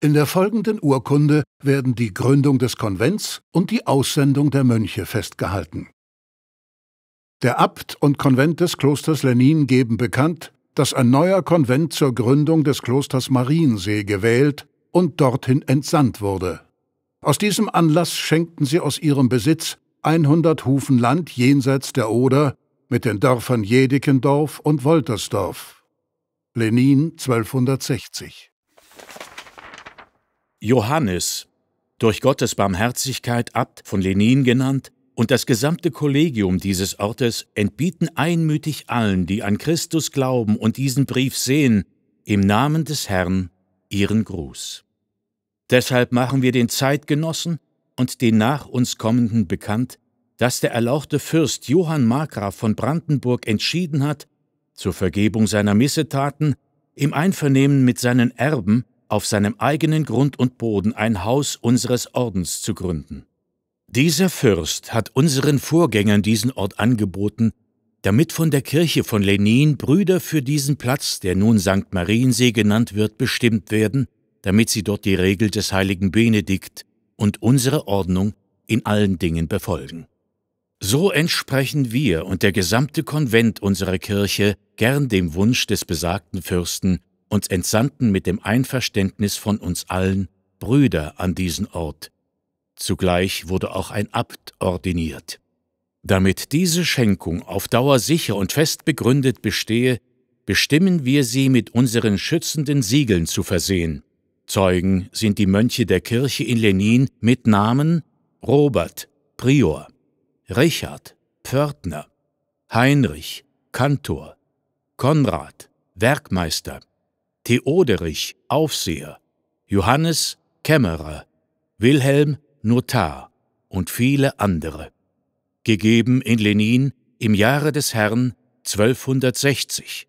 In der folgenden Urkunde werden die Gründung des Konvents und die Aussendung der Mönche festgehalten. Der Abt und Konvent des Klosters Lenin geben bekannt, dass ein neuer Konvent zur Gründung des Klosters Mariensee gewählt und dorthin entsandt wurde. Aus diesem Anlass schenkten sie aus ihrem Besitz 100 Hufen Land jenseits der Oder mit den Dörfern Jedikendorf und Woltersdorf. Lenin 1260 Johannes, durch Gottes Barmherzigkeit Abt von Lenin genannt, und das gesamte Kollegium dieses Ortes entbieten einmütig allen, die an Christus glauben und diesen Brief sehen, im Namen des Herrn ihren Gruß. Deshalb machen wir den Zeitgenossen und den nach uns kommenden bekannt, dass der erlauchte Fürst Johann Markgraf von Brandenburg entschieden hat, zur Vergebung seiner Missetaten, im Einvernehmen mit seinen Erben, auf seinem eigenen Grund und Boden ein Haus unseres Ordens zu gründen. Dieser Fürst hat unseren Vorgängern diesen Ort angeboten, damit von der Kirche von Lenin Brüder für diesen Platz, der nun St. Mariensee genannt wird, bestimmt werden, damit sie dort die Regel des heiligen Benedikt und unsere Ordnung in allen Dingen befolgen. So entsprechen wir und der gesamte Konvent unserer Kirche gern dem Wunsch des besagten Fürsten und entsandten mit dem Einverständnis von uns allen Brüder an diesen Ort. Zugleich wurde auch ein Abt ordiniert. Damit diese Schenkung auf Dauer sicher und fest begründet bestehe, bestimmen wir sie mit unseren schützenden Siegeln zu versehen. Zeugen sind die Mönche der Kirche in Lenin mit Namen Robert, Prior, Richard, Pförtner, Heinrich, Kantor, Konrad, Werkmeister, Theoderich, Aufseher, Johannes, Kämmerer, Wilhelm, Notar und viele andere. Gegeben in Lenin im Jahre des Herrn 1260.